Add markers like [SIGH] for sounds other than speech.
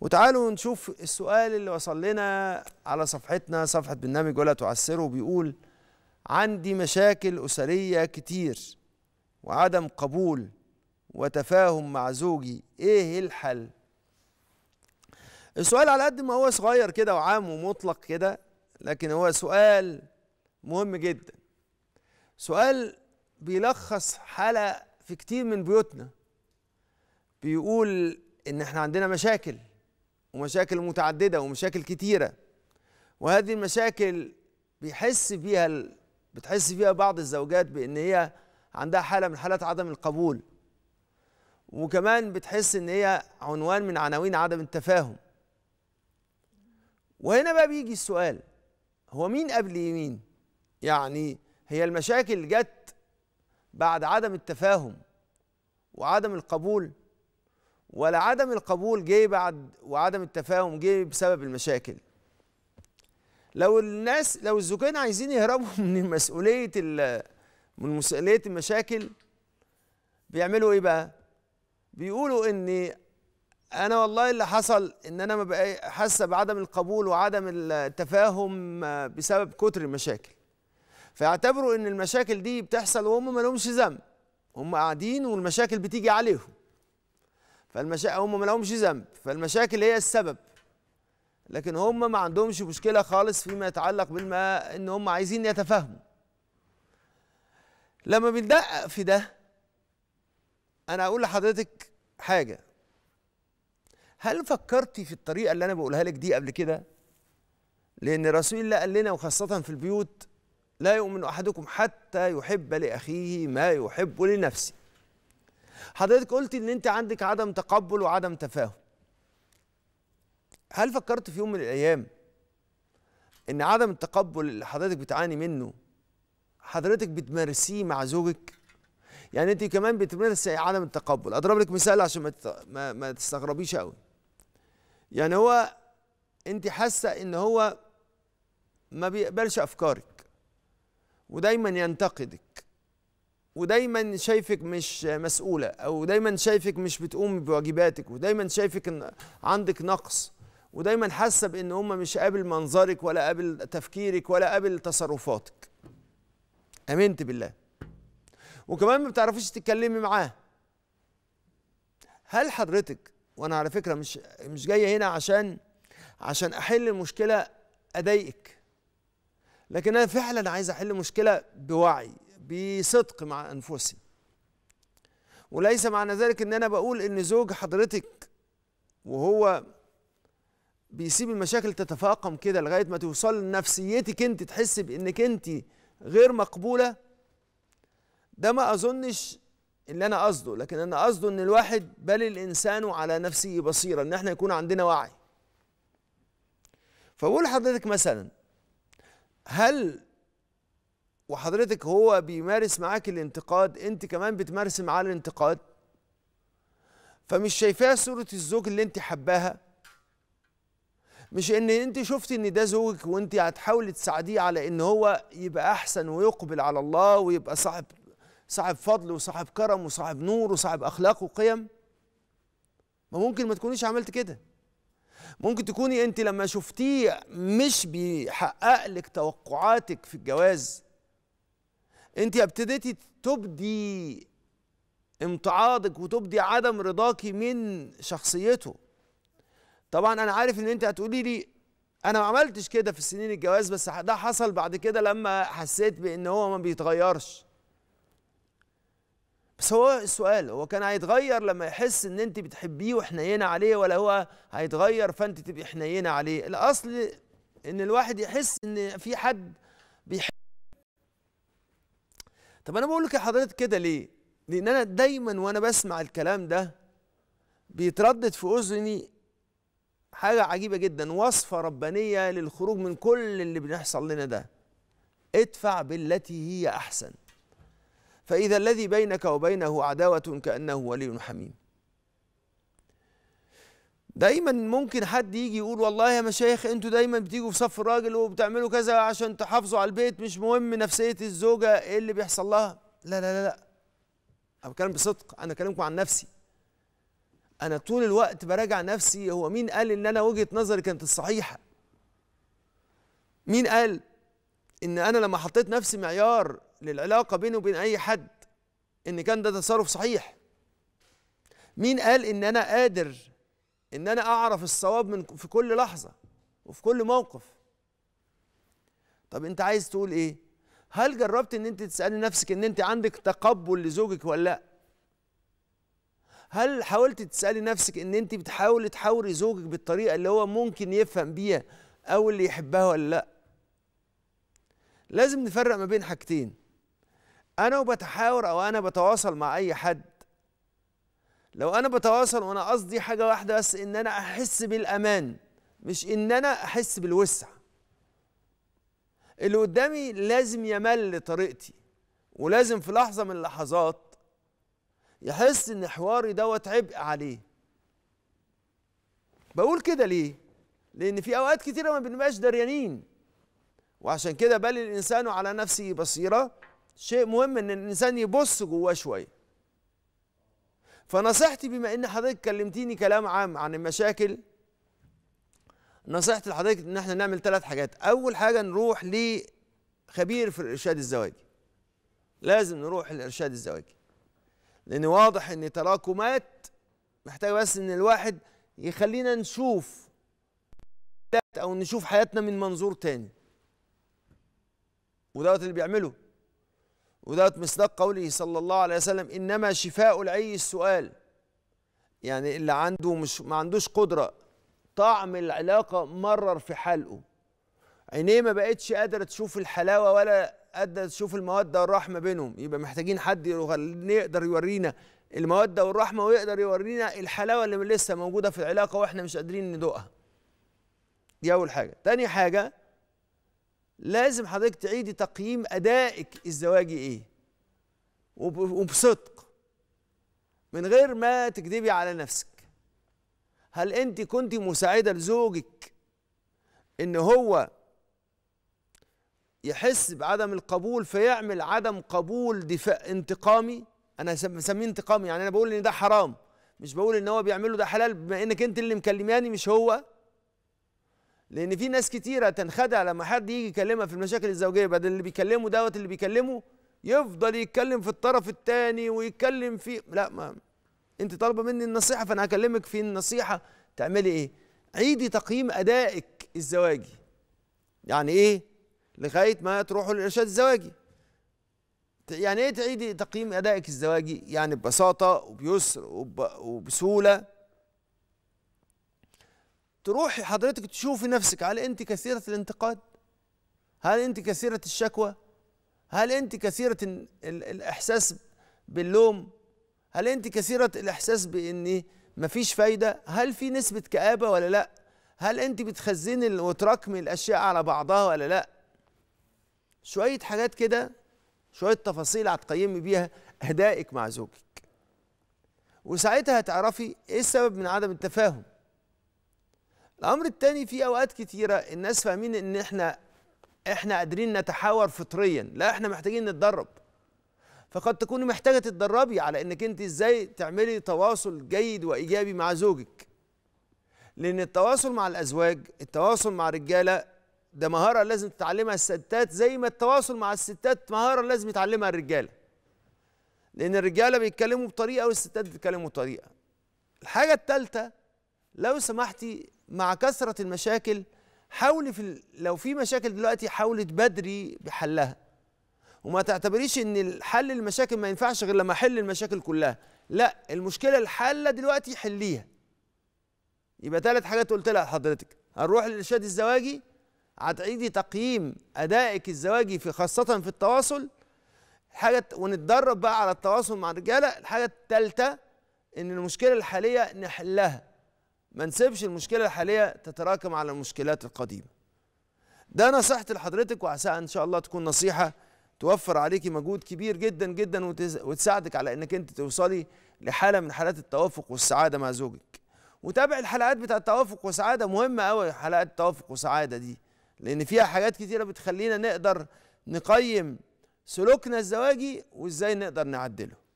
وتعالوا نشوف السؤال اللي وصل لنا على صفحتنا صفحة برنامج ولا تعسره بيقول عندي مشاكل أسرية كتير وعدم قبول وتفاهم مع زوجي إيه الحل؟ السؤال على قد ما هو صغير كده وعام ومطلق كده لكن هو سؤال مهم جدا سؤال بيلخص حالة في كتير من بيوتنا بيقول إن إحنا عندنا مشاكل ومشاكل متعددة ومشاكل كتيرة وهذه المشاكل بيحس بيها بتحس فيها بعض الزوجات بان هي عندها حاله من حالات عدم القبول وكمان بتحس ان هي عنوان من عناوين عدم التفاهم وهنا بقى بيجي السؤال هو مين قبل مين يعني هي المشاكل جت بعد عدم التفاهم وعدم القبول ولا عدم القبول جه بعد وعدم التفاهم جه بسبب المشاكل لو الناس لو الزوجين عايزين يهربوا [LAUGHS] من مسؤوليه من مسؤوليه المشاكل بيعملوا ايه بقى بيقولوا ان انا والله اللي حصل ان انا ما حاسه بعدم القبول وعدم التفاهم بسبب كتر المشاكل فيعتبروا ان المشاكل دي بتحصل وهم ما لهمش ذنب هم قاعدين والمشاكل بتيجي عليهم فالمشا هم ما لهمش ذنب فالمشاكل هي السبب لكن هم ما عندهمش مشكله خالص فيما يتعلق بالما ان هم عايزين يتفاهموا لما بندقق في ده انا هقول لحضرتك حاجه هل فكرتي في الطريقه اللي انا بقولها لك دي قبل كده لان رسول الله قال لنا وخاصه في البيوت لا يؤمن احدكم حتى يحب لاخيه ما يحب لنفسه حضرتك قلتي ان انت عندك عدم تقبل وعدم تفاهم هل فكرت في يوم من الايام ان عدم التقبل اللي حضرتك بتعاني منه حضرتك بتمارسيه مع زوجك يعني انت كمان بتمارسي عدم التقبل اضرب لك مثال عشان ما ما, ما تستغربيش قوي يعني هو انت حاسه ان هو ما بيقبلش افكارك ودايما ينتقدك ودايما شايفك مش مسؤوله او دايما شايفك مش بتقوم بواجباتك ودايما شايفك ان عندك نقص ودايما حاسه بان هم مش قابل منظرك ولا قابل تفكيرك ولا قابل تصرفاتك امنت بالله وكمان ما بتعرفيش تتكلمي معاه هل حضرتك وانا على فكره مش مش جايه هنا عشان عشان احل المشكله اضايقك لكن انا فعلا عايز احل مشكله بوعي بصدق مع أنفسنا وليس معنى ذلك إن أنا بقول إن زوج حضرتك وهو بيسيب المشاكل تتفاقم كده لغاية ما توصل لنفسيتك أنت تحس بإنك أنت غير مقبولة ده ما أظنش اللي أنا قصده لكن أنا قصده إن الواحد بل الإنسان على نفسه بصيرة إن إحنا يكون عندنا وعي فبقول لحضرتك مثلا هل وحضرتك هو بيمارس معاك الانتقاد انت كمان بتمارسي معاه الانتقاد فمش شايفاه صورة الزوج اللي انت حباها مش ان انت شفتي ان ده زوجك وانت هتحاولي تساعديه على ان هو يبقى احسن ويقبل على الله ويبقى صاحب صاحب فضل وصاحب كرم وصاحب نور وصاحب اخلاق وقيم ما ممكن ما تكونيش عملت كده ممكن تكوني انت لما شفتيه مش بيحقق لك توقعاتك في الجواز انت ابتديتي تبدي امتعاضك وتبدي عدم رضاكي من شخصيته طبعا انا عارف ان انت هتقولي لي انا ما عملتش كده في سنين الجواز بس ده حصل بعد كده لما حسيت بان هو ما بيتغيرش بس هو السؤال هو كان هيتغير لما يحس ان انت بتحبيه وحنينه عليه ولا هو هيتغير فانت تبقي حنينه عليه الاصل ان الواحد يحس ان في حد بيحب طب انا بقول لك يا حضرتك كده ليه لان انا دايما وانا بسمع الكلام ده بيتردد في اذني حاجه عجيبه جدا وصفه ربانيه للخروج من كل اللي بيحصل لنا ده ادفع بالتي هي احسن فاذا الذي بينك وبينه عداوه كانه ولي حميم دايما ممكن حد يجي يقول والله يا مشايخ انتوا دايما بتيجوا في صف الراجل وبتعملوا كذا عشان تحافظوا على البيت مش مهم نفسيه الزوجه ايه اللي بيحصل لها لا لا لا لا انا بتكلم بصدق انا بكلمكم عن نفسي انا طول الوقت براجع نفسي هو مين قال ان انا وجهه نظري كانت الصحيحه مين قال ان انا لما حطيت نفسي معيار للعلاقه بيني وبين اي حد ان كان ده تصرف صحيح مين قال ان انا قادر ان انا اعرف الصواب من في كل لحظه وفي كل موقف طب انت عايز تقول ايه هل جربت ان انت تسالي نفسك ان انت عندك تقبل لزوجك ولا لا هل حاولت تسالي نفسك ان انت بتحاولي تحاوري زوجك بالطريقه اللي هو ممكن يفهم بيها او اللي يحبها ولا لا لازم نفرق ما بين حاجتين انا وبتحاور او انا بتواصل مع اي حد لو انا بتواصل وانا قصدي حاجه واحده بس ان انا احس بالامان مش ان انا احس بالوسع اللي قدامي لازم يمل طريقتي ولازم في لحظه من اللحظات يحس ان حواري دوت عبء عليه بقول كده ليه لان في اوقات كتيره ما بنبقاش دريانين وعشان كده بل الانسان على نفسه بصيره شيء مهم ان الانسان يبص جواه شويه فنصيحتي بما ان حضرتك كلمتيني كلام عام عن المشاكل نصيحتي لحضرتك ان احنا نعمل ثلاث حاجات اول حاجه نروح لخبير في الارشاد الزواجي لازم نروح للارشاد الزواجي لان واضح ان تراكمات محتاجه بس ان الواحد يخلينا نشوف او نشوف حياتنا من منظور تاني ودوت اللي بيعمله وده مصداق قوله صلى الله عليه وسلم انما شفاء العي السؤال يعني اللي عنده مش ما عندوش قدره طعم العلاقه مرر في حلقه عينيه ما بقتش قادره تشوف الحلاوه ولا قادره تشوف الموده والرحمه بينهم يبقى محتاجين حد يقدر يورينا الموده والرحمه ويقدر يورينا الحلاوه اللي لسه موجوده في العلاقه واحنا مش قادرين ندوقها دي اول حاجه تاني حاجه لازم حضرتك تعيدي تقييم أدائك الزواجي إيه وبصدق من غير ما تكذبي على نفسك هل أنت كنت مساعدة لزوجك إن هو يحس بعدم القبول فيعمل عدم قبول دفاع انتقامي انا بسميه انتقامي يعني انا بقول ان ده حرام مش بقول ان هو بيعمله ده حلال بما انك انت اللي مكلماني مش هو لان في ناس كتيره تنخدع لما حد يجي يكلمها في المشاكل الزوجيه بدل اللي بيكلمه دوت اللي بيكلمه يفضل يتكلم في الطرف الثاني ويتكلم في لا ما انت طالبه مني النصيحه فانا هكلمك في النصيحه تعملي ايه عيدي تقييم ادائك الزواجي يعني ايه لغايه ما تروحوا للارشاد الزواجي يعني ايه تعيدي تقييم ادائك الزواجي يعني ببساطه وبيسر وبسهوله تروحي حضرتك تشوفي نفسك هل انت كثيره الانتقاد هل انت كثيره الشكوى هل انت كثيره الاحساس باللوم هل انت كثيره الاحساس بان مفيش فايده هل في نسبه كابه ولا لا هل انت بتخزني وتراكمي الاشياء على بعضها ولا لا شويه حاجات كده شويه تفاصيل هتقيمي بيها ادائك مع زوجك وساعتها هتعرفي ايه السبب من عدم التفاهم الامر الثاني في اوقات كتيره الناس فاهمين ان احنا احنا قادرين نتحاور فطريا لا احنا محتاجين نتدرب فقد تكوني محتاجه تتدربي على انك انت ازاي تعملي تواصل جيد وايجابي مع زوجك لان التواصل مع الازواج التواصل مع الرجاله ده مهاره لازم تتعلمها الستات زي ما التواصل مع الستات مهاره لازم يتعلمها الرجاله لان الرجاله بيتكلموا بطريقه والستات بيتكلموا بطريقه الحاجه الثالثه لو سمحتي مع كثرة المشاكل حاولي في لو في مشاكل دلوقتي حاولي تبدري بحلها وما تعتبريش ان حل المشاكل ما ينفعش غير لما احل المشاكل كلها لا المشكله الحاله دلوقتي حليها يبقى ثلاث حاجات قلت لها حضرتك هنروح للارشاد الزواجي هتعيدي تقييم ادائك الزواجي في خاصه في التواصل حاجه ونتدرب بقى على التواصل مع الرجاله الحاجه الثالثه ان المشكله الحاليه نحلها ما نسيبش المشكله الحاليه تتراكم على المشكلات القديمه ده نصيحتي لحضرتك وعسى ان شاء الله تكون نصيحه توفر عليكي مجهود كبير جدا جدا وتساعدك على انك انت توصلي لحاله من حالات التوافق والسعاده مع زوجك وتابع الحلقات بتاع توافق وسعاده مهمه قوي حلقات توافق وسعاده دي لان فيها حاجات كتيره بتخلينا نقدر نقيم سلوكنا الزواجي وازاي نقدر نعدله